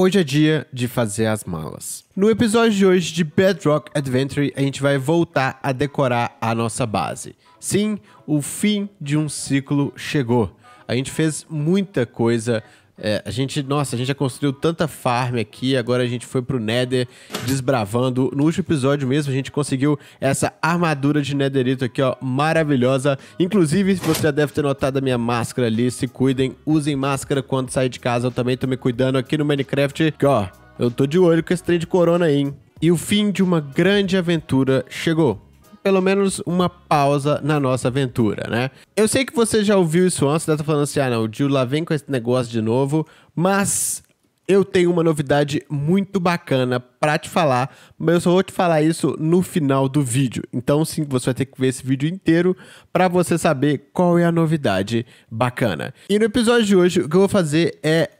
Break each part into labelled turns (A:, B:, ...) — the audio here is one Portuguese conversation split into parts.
A: Hoje é dia de fazer as malas. No episódio de hoje de Bedrock Adventure, a gente vai voltar a decorar a nossa base. Sim, o fim de um ciclo chegou. A gente fez muita coisa é, a gente, nossa, a gente já construiu tanta farm aqui, agora a gente foi pro Nether desbravando. No último episódio mesmo, a gente conseguiu essa armadura de netherito aqui, ó, maravilhosa. Inclusive, você já deve ter notado a minha máscara ali, se cuidem, usem máscara quando sair de casa. Eu também tô me cuidando aqui no Minecraft, que ó, eu tô de olho com esse trem de corona aí, hein? E o fim de uma grande aventura chegou pelo menos uma pausa na nossa aventura, né? Eu sei que você já ouviu isso antes, né? tá falando assim, ah não, o Jill lá vem com esse negócio de novo, mas eu tenho uma novidade muito bacana para te falar, mas eu só vou te falar isso no final do vídeo. Então, sim, você vai ter que ver esse vídeo inteiro para você saber qual é a novidade bacana. E no episódio de hoje, o que eu vou fazer é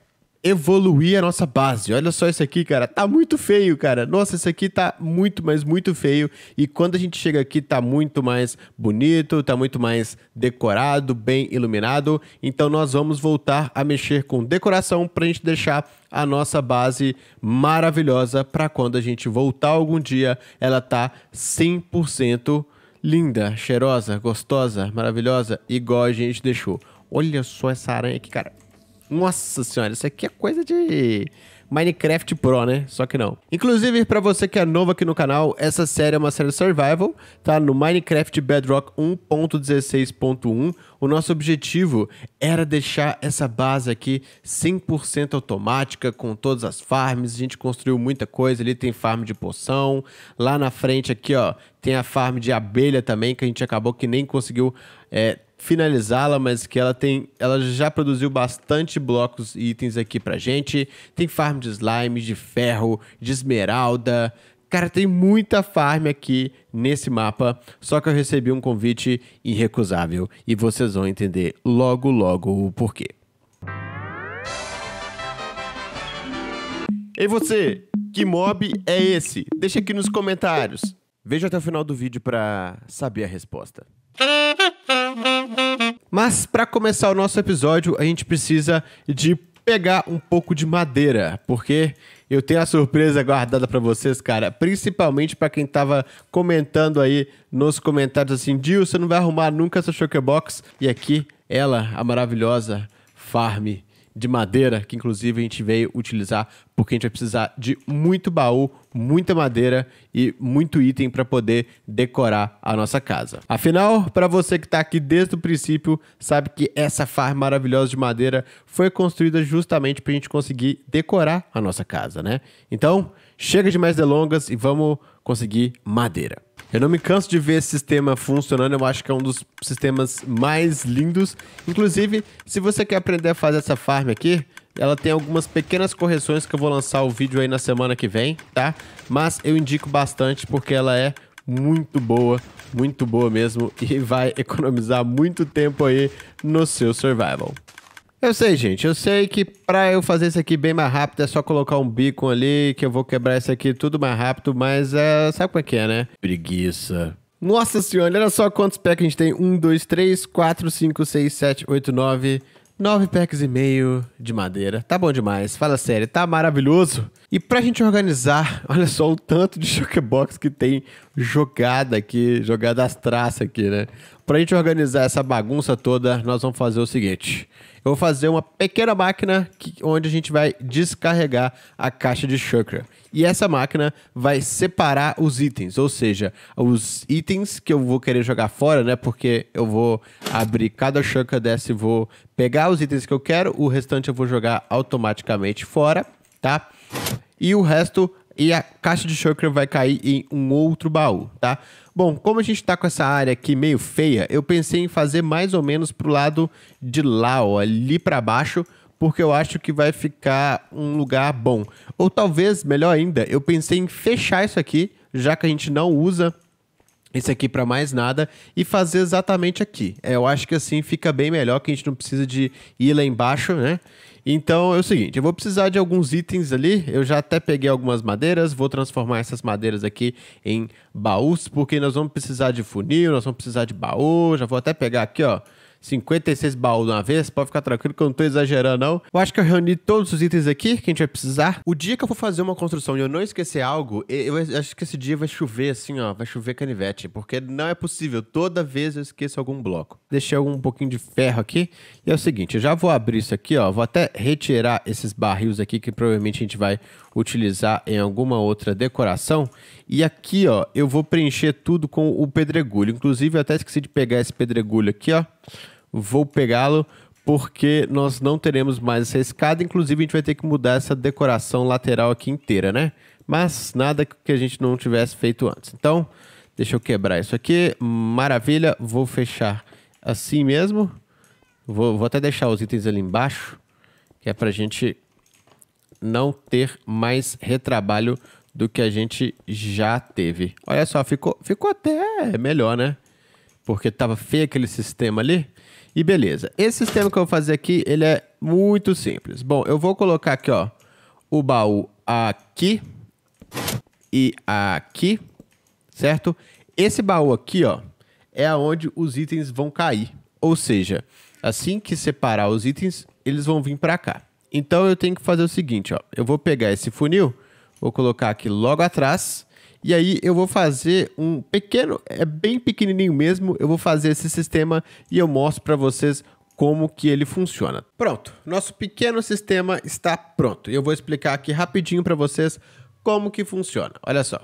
A: evoluir a nossa base. Olha só isso aqui, cara. Tá muito feio, cara. Nossa, isso aqui tá muito, mas muito feio. E quando a gente chega aqui, tá muito mais bonito, tá muito mais decorado, bem iluminado. Então nós vamos voltar a mexer com decoração pra gente deixar a nossa base maravilhosa para quando a gente voltar algum dia, ela tá 100% linda, cheirosa, gostosa, maravilhosa, igual a gente deixou. Olha só essa aranha aqui, cara. Nossa senhora, isso aqui é coisa de Minecraft Pro, né? Só que não. Inclusive, para você que é novo aqui no canal, essa série é uma série survival, tá? No Minecraft Bedrock 1.16.1. O nosso objetivo era deixar essa base aqui 100% automática, com todas as farms. A gente construiu muita coisa. Ali tem farm de poção. Lá na frente aqui, ó, tem a farm de abelha também, que a gente acabou que nem conseguiu é, finalizá-la, mas que ela tem, ela já produziu bastante blocos e itens aqui pra gente. Tem farm de slime, de ferro, de esmeralda. Cara, tem muita farm aqui nesse mapa, só que eu recebi um convite irrecusável e vocês vão entender logo logo o porquê. E você, que mob é esse? Deixa aqui nos comentários. Veja até o final do vídeo para saber a resposta. Mas para começar o nosso episódio, a gente precisa de pegar um pouco de madeira, porque eu tenho a surpresa guardada para vocês, cara, principalmente para quem tava comentando aí nos comentários assim, Dio, você não vai arrumar nunca essa box E aqui ela, a maravilhosa Farm de madeira, que inclusive a gente veio utilizar porque a gente vai precisar de muito baú, muita madeira e muito item para poder decorar a nossa casa. Afinal, para você que está aqui desde o princípio, sabe que essa farm maravilhosa de madeira foi construída justamente para a gente conseguir decorar a nossa casa, né? Então, chega de mais delongas e vamos conseguir madeira. Eu não me canso de ver esse sistema funcionando, eu acho que é um dos sistemas mais lindos. Inclusive, se você quer aprender a fazer essa farm aqui, ela tem algumas pequenas correções que eu vou lançar o vídeo aí na semana que vem, tá? Mas eu indico bastante porque ela é muito boa, muito boa mesmo e vai economizar muito tempo aí no seu survival. Eu sei, gente. Eu sei que pra eu fazer isso aqui bem mais rápido é só colocar um beacon ali, que eu vou quebrar isso aqui tudo mais rápido, mas é... sabe como é que é, né? Preguiça. Nossa senhora, olha só quantos packs a gente tem. 1, 2, 3, 4, 5, 6, 7, 8, 9. 9 packs e meio de madeira. Tá bom demais, fala sério, tá maravilhoso. E pra gente organizar, olha só o tanto de Shockbox que tem jogada aqui, jogada as traças aqui, né? Pra gente organizar essa bagunça toda, nós vamos fazer o seguinte eu vou fazer uma pequena máquina que, onde a gente vai descarregar a caixa de chakra. E essa máquina vai separar os itens, ou seja, os itens que eu vou querer jogar fora, né? Porque eu vou abrir cada chakra dessa e vou pegar os itens que eu quero, o restante eu vou jogar automaticamente fora, tá? E o resto e a caixa de choker vai cair em um outro baú, tá? Bom, como a gente tá com essa área aqui meio feia, eu pensei em fazer mais ou menos pro lado de lá, ó, ali para baixo, porque eu acho que vai ficar um lugar bom. Ou talvez, melhor ainda, eu pensei em fechar isso aqui, já que a gente não usa esse aqui para mais nada e fazer exatamente aqui. É, eu acho que assim fica bem melhor, que a gente não precisa de ir lá embaixo, né? Então é o seguinte, eu vou precisar de alguns itens ali, eu já até peguei algumas madeiras, vou transformar essas madeiras aqui em baús, porque nós vamos precisar de funil, nós vamos precisar de baú, já vou até pegar aqui, ó, 56 baús de uma vez, pode ficar tranquilo que eu não tô exagerando, não. Eu acho que eu reuni todos os itens aqui que a gente vai precisar. O dia que eu for fazer uma construção e eu não esquecer algo, eu acho que esse dia vai chover assim, ó, vai chover canivete, porque não é possível, toda vez eu esqueço algum bloco. Deixei algum pouquinho de ferro aqui, e é o seguinte, eu já vou abrir isso aqui, ó, vou até retirar esses barris aqui que provavelmente a gente vai utilizar em alguma outra decoração. E aqui, ó, eu vou preencher tudo com o pedregulho. Inclusive, eu até esqueci de pegar esse pedregulho aqui, ó. Vou pegá-lo porque nós não teremos mais essa escada. Inclusive, a gente vai ter que mudar essa decoração lateral aqui inteira, né? Mas nada que a gente não tivesse feito antes. Então, deixa eu quebrar isso aqui. Maravilha, vou fechar assim mesmo. Vou, vou até deixar os itens ali embaixo, que é pra gente não ter mais retrabalho do que a gente já teve. Olha só, ficou, ficou até melhor, né? Porque tava feio aquele sistema ali. E beleza. Esse sistema que eu vou fazer aqui, ele é muito simples. Bom, eu vou colocar aqui, ó, o baú aqui e aqui, certo? Esse baú aqui, ó, é aonde os itens vão cair. Ou seja, assim que separar os itens, eles vão vir para cá. Então eu tenho que fazer o seguinte, ó. Eu vou pegar esse funil, vou colocar aqui logo atrás, e aí eu vou fazer um pequeno, é bem pequenininho mesmo, eu vou fazer esse sistema e eu mostro para vocês como que ele funciona. Pronto, nosso pequeno sistema está pronto. E eu vou explicar aqui rapidinho para vocês como que funciona. Olha só.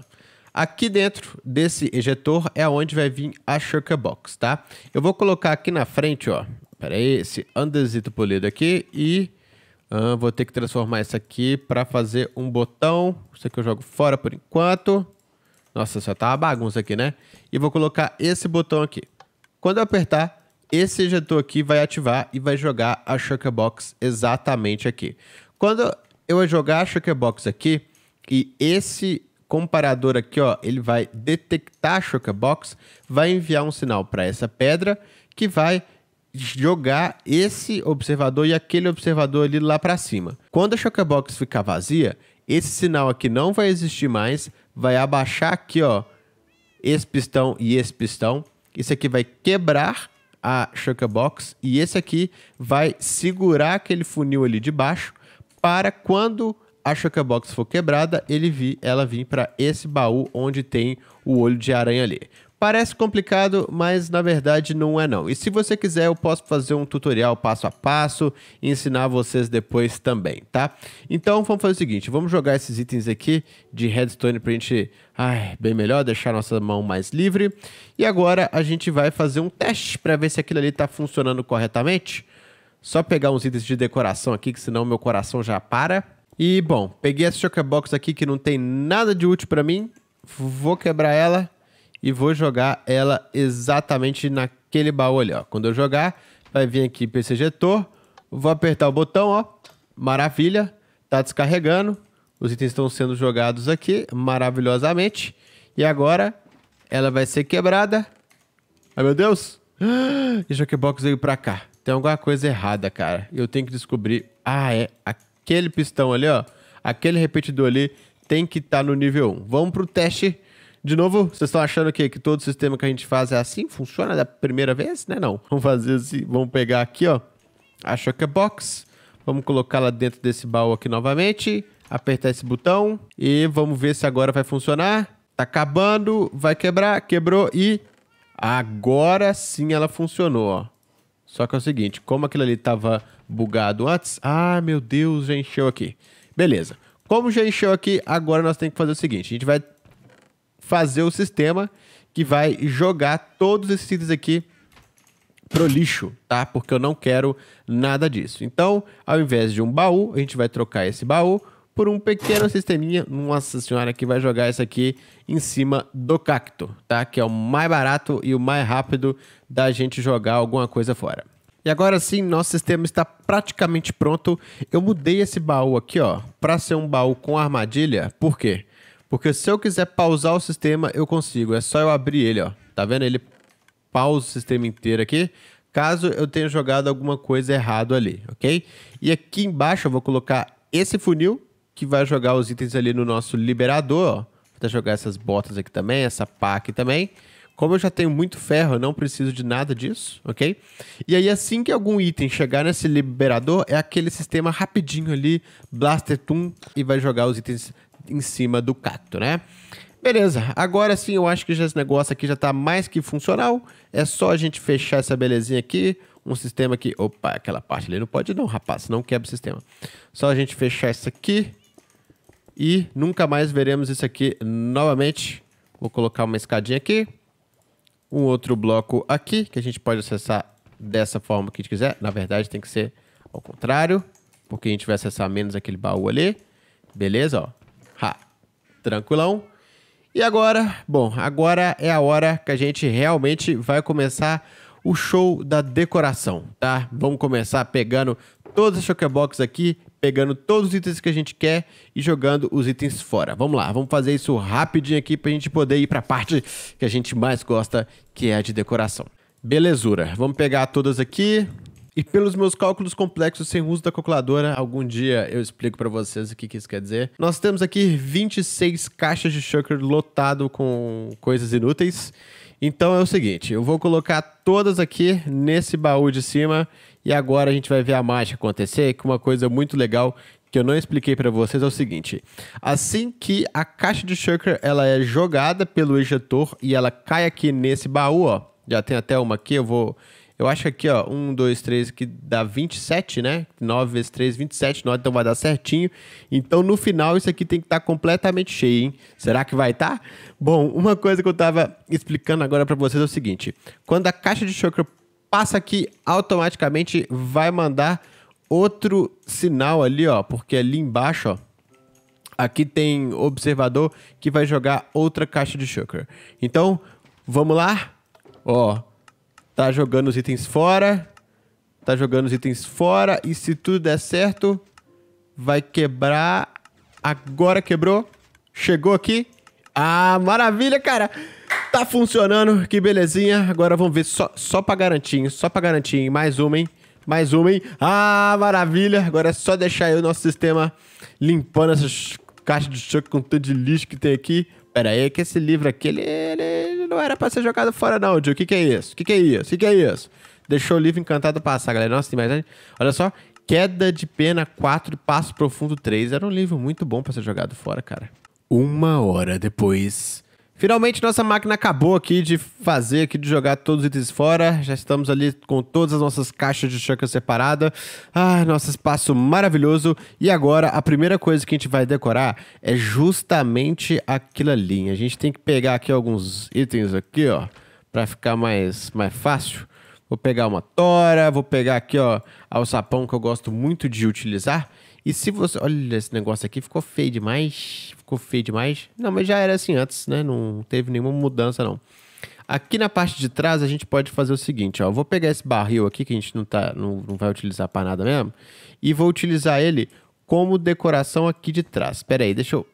A: Aqui dentro desse ejetor é onde vai vir a shulker box, tá? Eu vou colocar aqui na frente, ó. Peraí, aí, esse andesito polido aqui e ah, vou ter que transformar isso aqui para fazer um botão. Isso aqui eu jogo fora por enquanto. Nossa, só tá uma bagunça aqui, né? E vou colocar esse botão aqui. Quando eu apertar, esse ejetor aqui vai ativar e vai jogar a box exatamente aqui. Quando eu jogar a box aqui e esse comparador aqui, ó, ele vai detectar a box, vai enviar um sinal para essa pedra que vai jogar esse observador e aquele observador ali lá para cima. Quando a choquebox ficar vazia, esse sinal aqui não vai existir mais, vai abaixar aqui, ó, esse pistão e esse pistão. Isso aqui vai quebrar a choquebox e esse aqui vai segurar aquele funil ali de baixo para quando a choquebox for quebrada, ele vi, ela vir para esse baú onde tem o olho de aranha ali. Parece complicado, mas na verdade não é não. E se você quiser, eu posso fazer um tutorial passo a passo e ensinar vocês depois também, tá? Então vamos fazer o seguinte, vamos jogar esses itens aqui de redstone pra gente, ai, bem melhor, deixar nossa mão mais livre. E agora a gente vai fazer um teste para ver se aquilo ali tá funcionando corretamente. Só pegar uns itens de decoração aqui, que senão meu coração já para. E bom, peguei essa box aqui que não tem nada de útil pra mim. Vou quebrar ela e vou jogar ela exatamente naquele baú ali, ó. Quando eu jogar, vai vir aqui esse ejetor, vou apertar o botão, ó. Maravilha, tá descarregando. Os itens estão sendo jogados aqui maravilhosamente. E agora ela vai ser quebrada. Ai, meu Deus! E Jockeybox veio para cá. Tem alguma coisa errada, cara. Eu tenho que descobrir. Ah, é. Aquele pistão ali, ó. Aquele repetidor ali tem que estar tá no nível 1. Vamos pro teste de novo, vocês estão achando que, que todo sistema que a gente faz é assim? Funciona da primeira vez? Né? Não. Vamos fazer assim. Vamos pegar aqui, ó. A Shockbox. Vamos colocá-la dentro desse baú aqui novamente. Apertar esse botão. E vamos ver se agora vai funcionar. Tá acabando. Vai quebrar. Quebrou. E agora sim ela funcionou, ó. Só que é o seguinte, como aquilo ali tava bugado antes... Ah, meu Deus, já encheu aqui. Beleza. Como já encheu aqui, agora nós temos que fazer o seguinte. A gente vai fazer o sistema que vai jogar todos esses itens aqui pro lixo, tá? Porque eu não quero nada disso. Então, ao invés de um baú, a gente vai trocar esse baú por um pequeno sisteminha, nossa senhora, que vai jogar isso aqui em cima do cacto, tá? Que é o mais barato e o mais rápido da gente jogar alguma coisa fora. E agora sim, nosso sistema está praticamente pronto. Eu mudei esse baú aqui, ó, para ser um baú com armadilha. Por quê? Porque se eu quiser pausar o sistema, eu consigo. É só eu abrir ele, ó. Tá vendo? Ele pausa o sistema inteiro aqui, caso eu tenha jogado alguma coisa errado ali, ok? E aqui embaixo eu vou colocar esse funil, que vai jogar os itens ali no nosso liberador, ó. Vou até jogar essas botas aqui também, essa pá aqui também. Como eu já tenho muito ferro, eu não preciso de nada disso, ok? E aí, assim que algum item chegar nesse liberador, é aquele sistema rapidinho ali, Blaster Toon, e vai jogar os itens em cima do cacto, né? Beleza, agora sim eu acho que já esse negócio aqui já tá mais que funcional. É só a gente fechar essa belezinha aqui. Um sistema que. Opa, aquela parte ali não pode não, rapaz, não quebra o sistema. Só a gente fechar isso aqui. E nunca mais veremos isso aqui novamente. Vou colocar uma escadinha aqui. Um outro bloco aqui, que a gente pode acessar dessa forma que a gente quiser. Na verdade, tem que ser ao contrário, porque a gente vai acessar menos aquele baú ali. Beleza, ó tranquilão. E agora, bom, agora é a hora que a gente realmente vai começar o show da decoração, tá? Vamos começar pegando todas as Chocobox aqui, pegando todos os itens que a gente quer e jogando os itens fora. Vamos lá, vamos fazer isso rapidinho aqui pra gente poder ir pra parte que a gente mais gosta, que é a de decoração. Belezura, vamos pegar todas aqui. E pelos meus cálculos complexos sem uso da calculadora, algum dia eu explico para vocês o que, isso quer dizer. Nós temos aqui 26 caixas de shaker lotado com coisas inúteis. Então é o seguinte, eu vou colocar todas aqui nesse baú de cima e agora a gente vai ver a mágica acontecer, que uma coisa muito legal que eu não expliquei para vocês é o seguinte: assim que a caixa de shaker ela é jogada pelo ejetor e ela cai aqui nesse baú, ó, já tem até uma aqui, eu vou eu acho aqui, ó, 1, 2, 3, que dá 27, né? 9 vezes 3, 27, 9, então vai dar certinho. Então, no final, isso aqui tem que estar tá completamente cheio, hein? Será que vai estar? Tá? Bom, uma coisa que eu estava explicando agora para vocês é o seguinte. Quando a caixa de choker passa aqui, automaticamente vai mandar outro sinal ali, ó, porque ali embaixo, ó, aqui tem observador que vai jogar outra caixa de choker. Então, vamos lá? Ó... Tá jogando os itens fora. Tá jogando os itens fora. E se tudo der certo, vai quebrar. Agora quebrou. Chegou aqui. Ah, maravilha, cara! Tá funcionando, que belezinha. Agora vamos ver só, só pra garantir, só pra garantir. Mais uma, hein? Mais uma, hein? Ah, maravilha! Agora é só deixar aí o nosso sistema limpando essas caixas de choque com tanto de lixo que tem aqui. Pera aí, que esse livro aqui, ele, ele ele não era para ser jogado fora, não, tio. O que, que é isso? O que, que é isso? O que, que é isso? Deixou o livro encantado passar, galera. Nossa, imagina. Olha só. Queda de Pena 4 Passo Profundo 3. Era um livro muito bom para ser jogado fora, cara. Uma hora depois. Finalmente nossa máquina acabou aqui de fazer, aqui de jogar todos os itens fora. Já estamos ali com todas as nossas caixas de chakra separadas Ah, nosso espaço maravilhoso. E agora a primeira coisa que a gente vai decorar é justamente aquilo ali. A gente tem que pegar aqui alguns itens aqui, ó, para ficar mais mais fácil. Vou pegar uma tora, vou pegar aqui, ó, alçapão que eu gosto muito de utilizar. E se você. Olha, esse negócio aqui ficou feio demais. Ficou feio demais. Não, mas já era assim antes, né? Não teve nenhuma mudança, não. Aqui na parte de trás a gente pode fazer o seguinte, ó. Eu vou pegar esse barril aqui que a gente não, tá, não, não vai utilizar para nada mesmo. E vou utilizar ele como decoração aqui de trás. Pera aí, deixa eu...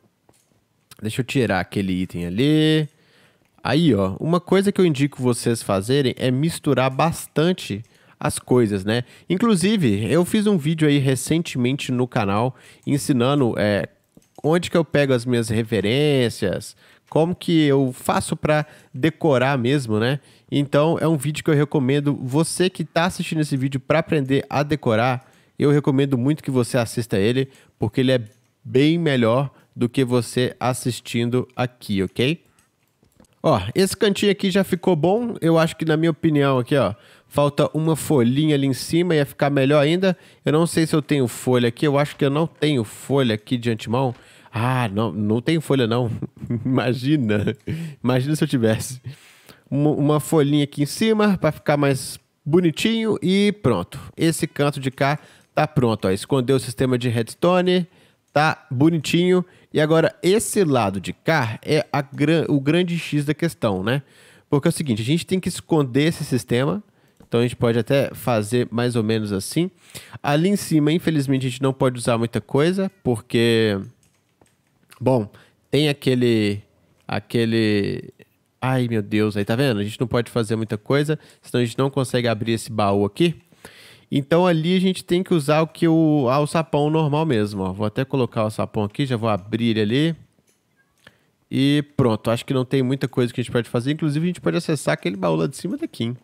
A: Deixa eu tirar aquele item ali. Aí, ó. Uma coisa que eu indico vocês fazerem é misturar bastante as coisas, né? Inclusive, eu fiz um vídeo aí recentemente no canal ensinando é, onde que eu pego as minhas referências, como que eu faço para decorar mesmo, né? Então, é um vídeo que eu recomendo você que está assistindo esse vídeo para aprender a decorar. Eu recomendo muito que você assista ele, porque ele é bem melhor do que você assistindo aqui, ok? Ó, esse cantinho aqui já ficou bom. Eu acho que, na minha opinião, aqui, ó, Falta uma folhinha ali em cima, ia ficar melhor ainda. Eu não sei se eu tenho folha aqui, eu acho que eu não tenho folha aqui de antemão. Ah, não, não tenho folha não. Imagina. Imagina se eu tivesse. Uma, uma folhinha aqui em cima para ficar mais bonitinho e pronto. Esse canto de cá tá pronto, ó. Escondeu o sistema de redstone, tá bonitinho. E agora esse lado de cá é a, o grande X da questão, né? Porque é o seguinte, a gente tem que esconder esse sistema então a gente pode até fazer mais ou menos assim. Ali em cima, infelizmente, a gente não pode usar muita coisa, porque. Bom, tem aquele. Aquele. Ai meu Deus, aí tá vendo? A gente não pode fazer muita coisa, senão a gente não consegue abrir esse baú aqui. Então ali a gente tem que usar o que o alçapão ah, normal mesmo. Ó. Vou até colocar o alçapão aqui, já vou abrir ele ali. E pronto, acho que não tem muita coisa que a gente pode fazer. Inclusive, a gente pode acessar aquele baú lá de cima daqui. Hein?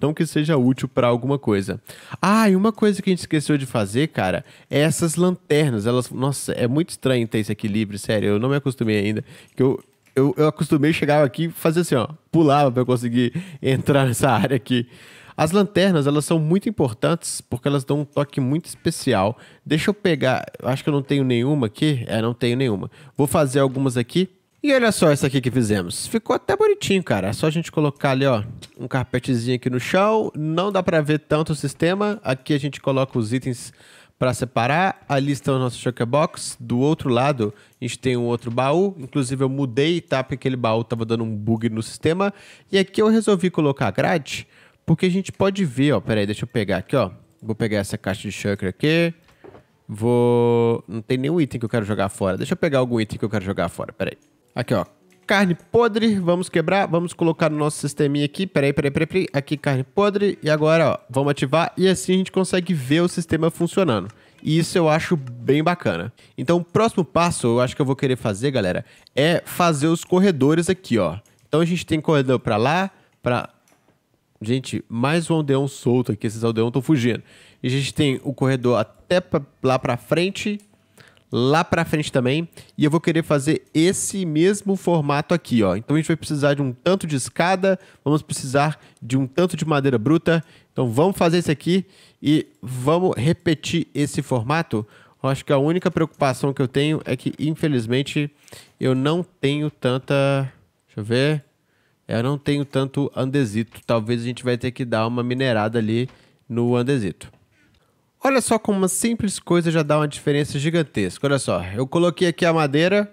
A: Não que seja útil para alguma coisa. Ah, e uma coisa que a gente esqueceu de fazer, cara, é essas lanternas. Elas, nossa, é muito estranho ter esse equilíbrio, sério. Eu não me acostumei ainda. Que eu, eu, eu acostumei, chegava aqui, fazia assim, ó, pulava para conseguir entrar nessa área aqui. As lanternas, elas são muito importantes porque elas dão um toque muito especial. Deixa eu pegar, acho que eu não tenho nenhuma aqui. É, não tenho nenhuma. Vou fazer algumas aqui e olha só isso aqui que fizemos. Ficou até bonitinho, cara. É só a gente colocar ali, ó, um carpetezinho aqui no chão. Não dá para ver tanto o sistema. Aqui a gente coloca os itens para separar. Ali estão os nossos box. Do outro lado, a gente tem um outro baú. Inclusive, eu mudei, tá? Porque aquele baú tava dando um bug no sistema. E aqui eu resolvi colocar a grade, porque a gente pode ver, ó. Pera aí, deixa eu pegar aqui, ó. Vou pegar essa caixa de choker aqui. Vou... Não tem nenhum item que eu quero jogar fora. Deixa eu pegar algum item que eu quero jogar fora, peraí. Aqui, ó. Carne podre, vamos quebrar, vamos colocar no nosso sisteminha aqui. Peraí, peraí, peraí, peraí. Aqui, carne podre. E agora, ó, vamos ativar e assim a gente consegue ver o sistema funcionando. E isso eu acho bem bacana. Então, o próximo passo, eu acho que eu vou querer fazer, galera, é fazer os corredores aqui, ó. Então, a gente tem corredor para lá, para... Gente, mais um aldeão solto aqui, esses aldeões estão fugindo. E a gente tem o corredor até pra, lá para frente, lá para frente também. E eu vou querer fazer esse mesmo formato aqui, ó. Então a gente vai precisar de um tanto de escada, vamos precisar de um tanto de madeira bruta. Então vamos fazer isso aqui e vamos repetir esse formato. Eu acho que a única preocupação que eu tenho é que, infelizmente, eu não tenho tanta... Deixa eu ver... Eu não tenho tanto andesito. Talvez a gente vai ter que dar uma minerada ali no andesito. Olha só como uma simples coisa já dá uma diferença gigantesca. Olha só, eu coloquei aqui a madeira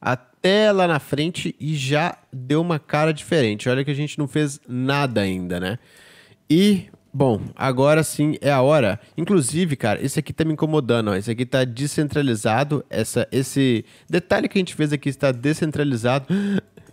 A: até lá na frente e já deu uma cara diferente. Olha que a gente não fez nada ainda, né? E, bom, agora sim é a hora. Inclusive, cara, esse aqui tá me incomodando, ó. Esse aqui tá descentralizado. Essa, esse detalhe que a gente fez aqui está descentralizado.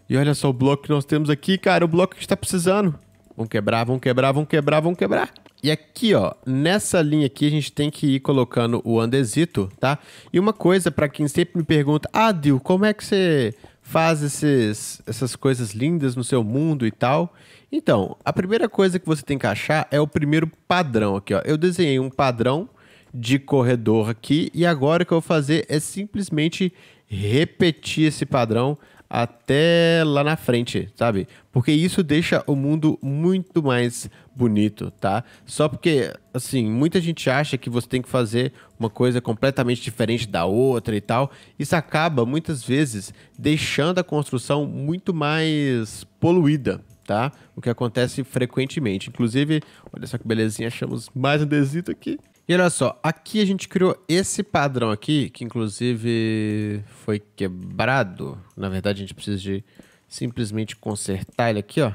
A: E olha só o bloco que nós temos aqui, cara. O bloco que a gente tá precisando. Vão quebrar, vão quebrar, vão quebrar, vão quebrar. E aqui, ó, nessa linha aqui a gente tem que ir colocando o andesito, tá? E uma coisa para quem sempre me pergunta: "Ah, Dil, como é que você faz esses, essas coisas lindas no seu mundo e tal?" Então, a primeira coisa que você tem que achar é o primeiro padrão aqui, ó. Eu desenhei um padrão de corredor aqui e agora o que eu vou fazer é simplesmente repetir esse padrão até lá na frente, sabe? Porque isso deixa o mundo muito mais bonito, tá? Só porque, assim, muita gente acha que você tem que fazer uma coisa completamente diferente da outra e tal. Isso acaba, muitas vezes, deixando a construção muito mais poluída, tá? O que acontece frequentemente. Inclusive, olha só que belezinha, achamos mais um desito aqui. E olha só, aqui a gente criou esse padrão aqui, que inclusive foi quebrado. Na verdade, a gente precisa de simplesmente consertar ele aqui, ó.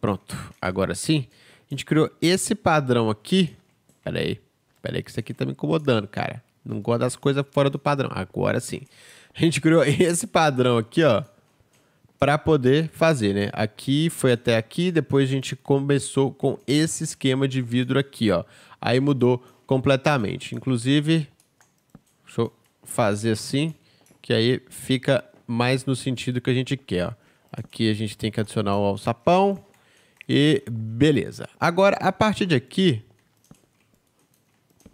A: Pronto, agora sim. A gente criou esse padrão aqui. Pera aí, pera aí que isso aqui tá me incomodando, cara. Não gosto das coisas fora do padrão. Agora sim. A gente criou esse padrão aqui, ó. Para poder fazer, né? Aqui foi até aqui, depois a gente começou com esse esquema de vidro aqui, ó. Aí mudou completamente. Inclusive, deixa eu fazer assim, que aí fica mais no sentido que a gente quer. Ó. Aqui a gente tem que adicionar o alçapão e beleza. Agora, a partir de aqui,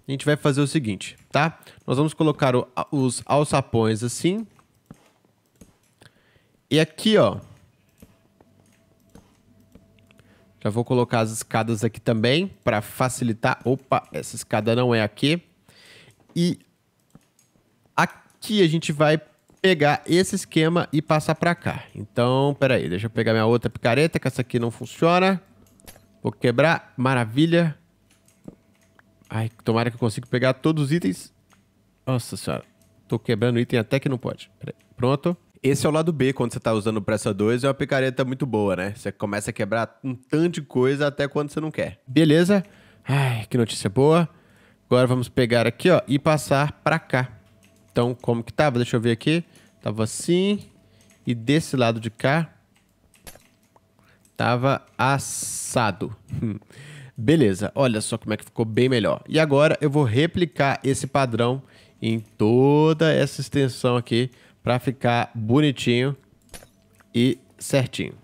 A: a gente vai fazer o seguinte, tá? Nós vamos colocar o, os alçapões assim. E aqui, ó, Já vou colocar as escadas aqui também para facilitar. Opa, essa escada não é aqui. E aqui a gente vai pegar esse esquema e passar para cá. Então, peraí, deixa eu pegar minha outra picareta, que essa aqui não funciona. Vou quebrar, maravilha. Ai, tomara que eu consiga pegar todos os itens. Nossa senhora, tô quebrando item até que não pode. Pronto. Esse é o lado B, quando você está usando o Pressa 2, é uma picareta muito boa, né? Você começa a quebrar um tanto de coisa até quando você não quer. Beleza? Ai, que notícia boa. Agora vamos pegar aqui, ó, e passar para cá. Então, como que tava? Deixa eu ver aqui. Tava assim. E desse lado de cá, tava assado. Hum. Beleza, olha só como é que ficou bem melhor. E agora eu vou replicar esse padrão em toda essa extensão aqui para ficar bonitinho e certinho.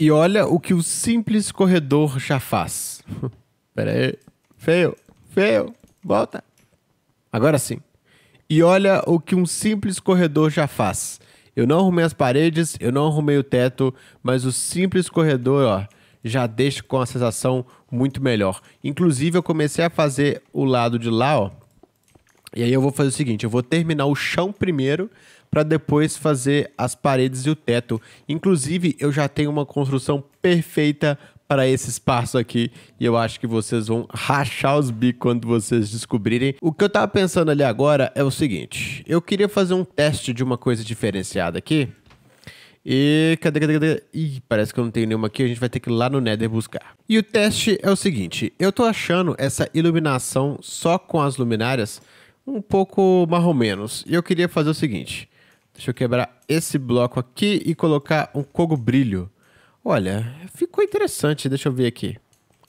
A: E olha o que o simples corredor já faz. Pera aí. Feio, feio, volta. Agora sim. E olha o que um simples corredor já faz. Eu não arrumei as paredes, eu não arrumei o teto, mas o simples corredor, ó, já deixa com a sensação muito melhor. Inclusive, eu comecei a fazer o lado de lá, ó. E aí eu vou fazer o seguinte, eu vou terminar o chão primeiro, para depois fazer as paredes e o teto. Inclusive, eu já tenho uma construção perfeita para esse espaço aqui e eu acho que vocês vão rachar os bicos quando vocês descobrirem. O que eu estava pensando ali agora é o seguinte, eu queria fazer um teste de uma coisa diferenciada aqui. E cadê, cadê, cadê? Ih, parece que eu não tenho nenhuma aqui, a gente vai ter que ir lá no Nether buscar. E o teste é o seguinte, eu tô achando essa iluminação só com as luminárias um pouco marrom menos. E eu queria fazer o seguinte, Deixa eu quebrar esse bloco aqui e colocar um cogo brilho. Olha, ficou interessante. Deixa eu ver aqui.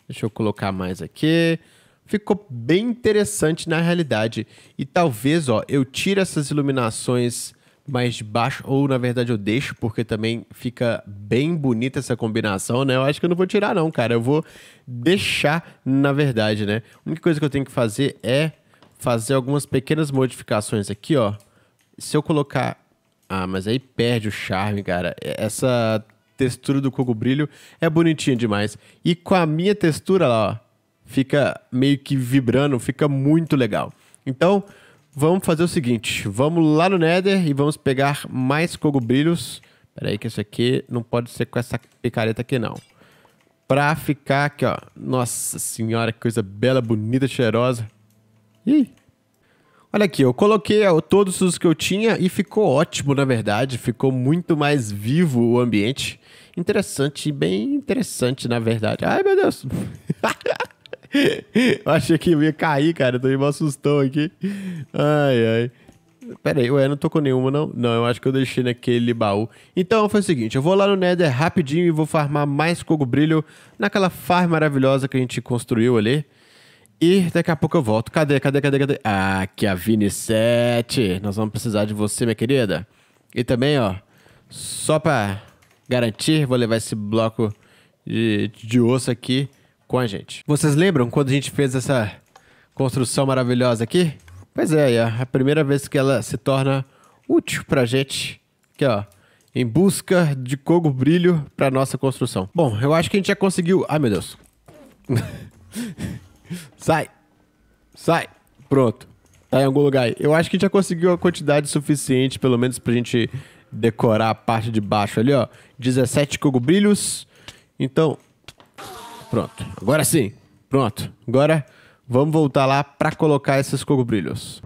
A: Deixa eu colocar mais aqui. Ficou bem interessante na realidade. E talvez, ó, eu tire essas iluminações mais de baixo, ou na verdade eu deixo, porque também fica bem bonita essa combinação, né? Eu acho que eu não vou tirar não, cara. Eu vou deixar, na verdade, né? A única coisa que eu tenho que fazer é fazer algumas pequenas modificações aqui, ó. Se eu colocar ah, mas aí perde o charme, cara. Essa textura do coco brilho é bonitinha demais. E com a minha textura lá, ó, fica meio que vibrando, fica muito legal. Então, vamos fazer o seguinte, vamos lá no Nether e vamos pegar mais coco brilhos. Pera aí que isso aqui não pode ser com essa picareta aqui não. Pra ficar aqui, ó. Nossa senhora, que coisa bela, bonita, cheirosa. Ih, Olha aqui, eu coloquei todos os que eu tinha e ficou ótimo, na verdade. Ficou muito mais vivo o ambiente. Interessante, bem interessante, na verdade. Ai, meu Deus. eu achei que ia cair, cara. Eu tomei um aqui. Ai, ai. Pera aí, ué, não tô com nenhuma, não? Não, eu acho que eu deixei naquele baú. Então foi o seguinte, eu vou lá no Nether rapidinho e vou farmar mais cogo brilho naquela farm maravilhosa que a gente construiu ali. E daqui a pouco eu volto. Cadê, cadê, cadê, cadê? Aqui a Vini 7. Nós vamos precisar de você, minha querida. E também, ó, só pra garantir, vou levar esse bloco de, de osso aqui com a gente. Vocês lembram quando a gente fez essa construção maravilhosa aqui? Pois é, é a primeira vez que ela se torna útil pra gente. Aqui, ó. Em busca de cogo brilho pra nossa construção. Bom, eu acho que a gente já conseguiu. Ai, meu Deus. Sai! Sai! Pronto. Tá em algum lugar aí. Eu acho que já conseguiu a quantidade suficiente, pelo menos pra gente decorar a parte de baixo ali, ó. 17 cogubilhos. Então, pronto. Agora sim. Pronto. Agora vamos voltar lá para colocar esses cogubilhos.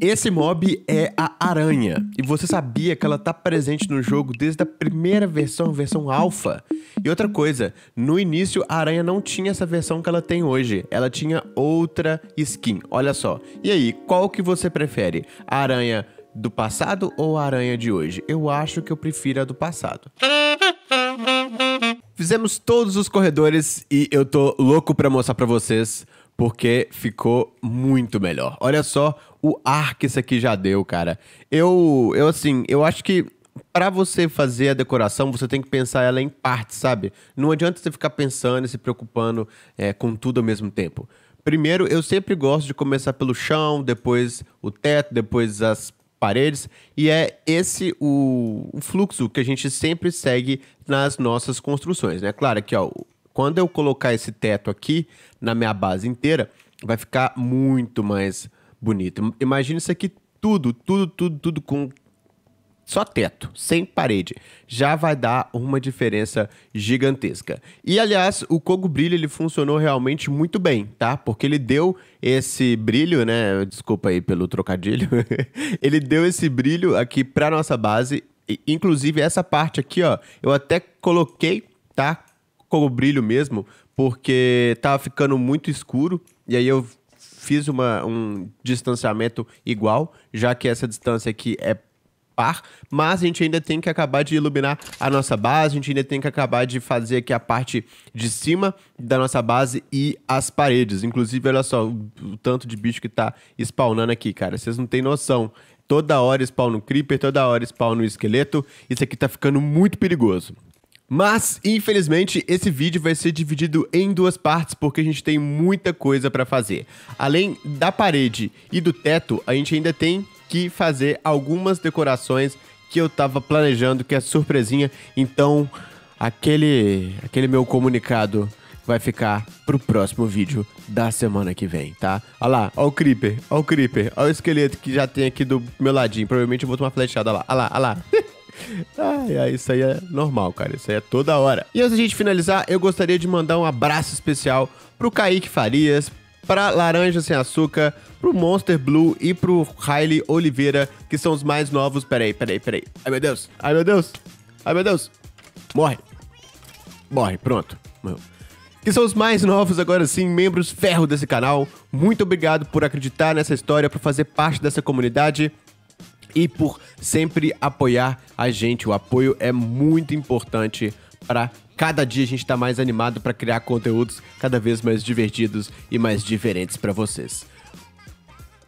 A: Esse mob é a aranha. E você sabia que ela tá presente no jogo desde a primeira versão, versão alfa? E outra coisa, no início a aranha não tinha essa versão que ela tem hoje, ela tinha outra skin. Olha só. E aí, qual que você prefere? A aranha do passado ou a aranha de hoje? Eu acho que eu prefiro a do passado. Fizemos todos os corredores e eu tô louco para mostrar para vocês porque ficou muito melhor. Olha só o ar que isso aqui já deu, cara. Eu, eu assim, eu acho que para você fazer a decoração, você tem que pensar ela em partes, sabe? Não adianta você ficar pensando e se preocupando é, com tudo ao mesmo tempo. Primeiro, eu sempre gosto de começar pelo chão, depois o teto, depois as paredes, e é esse o, o fluxo que a gente sempre segue nas nossas construções, né? Claro que, ó, quando eu colocar esse teto aqui na minha base inteira, vai ficar muito mais bonito. Imagina isso aqui tudo, tudo, tudo, tudo com só teto, sem parede, já vai dar uma diferença gigantesca. E aliás, o Kogo Brilho ele funcionou realmente muito bem, tá? Porque ele deu esse brilho, né? Desculpa aí pelo trocadilho. ele deu esse brilho aqui para nossa base, inclusive essa parte aqui, ó, eu até coloquei, tá? Kogo Brilho mesmo, porque tava ficando muito escuro e aí eu fiz uma, um distanciamento igual, já que essa distância aqui é par, mas a gente ainda tem que acabar de iluminar a nossa base, a gente ainda tem que acabar de fazer aqui a parte de cima da nossa base e as paredes. Inclusive, olha só o, o tanto de bicho que tá spawnando aqui, cara. Vocês não têm noção. Toda hora spawn no creeper, toda hora spawn no esqueleto. Isso aqui tá ficando muito perigoso. Mas, infelizmente, esse vídeo vai ser dividido em duas partes porque a gente tem muita coisa para fazer. Além da parede e do teto, a gente ainda tem que fazer algumas decorações que eu tava planejando, que é surpresinha. Então, aquele, aquele meu comunicado vai ficar pro próximo vídeo da semana que vem, tá? Olha lá, olha o Creeper, olha o Creeper, olha o esqueleto que já tem aqui do meu ladinho. Provavelmente eu vou tomar flechada, olha lá, olha lá, olha lá. Ai, ai, isso aí é normal, cara. Isso aí é toda hora. E antes da gente finalizar, eu gostaria de mandar um abraço especial pro Kaique Farias, para Laranja Sem Açúcar, pro Monster Blue e pro Riley Oliveira, que são os mais novos. Peraí, peraí, peraí. Ai, meu Deus. Ai, meu Deus. Ai, meu Deus. Morre. Morre, pronto. Morreu que são os mais novos agora sim, membros ferro desse canal. Muito obrigado por acreditar nessa história, por fazer parte dessa comunidade e por sempre apoiar a gente. O apoio é muito importante para Cada dia a gente está mais animado para criar conteúdos cada vez mais divertidos e mais diferentes para vocês.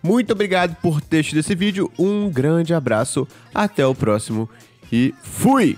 A: Muito obrigado por ter assistido esse vídeo, um grande abraço, até o próximo e fui!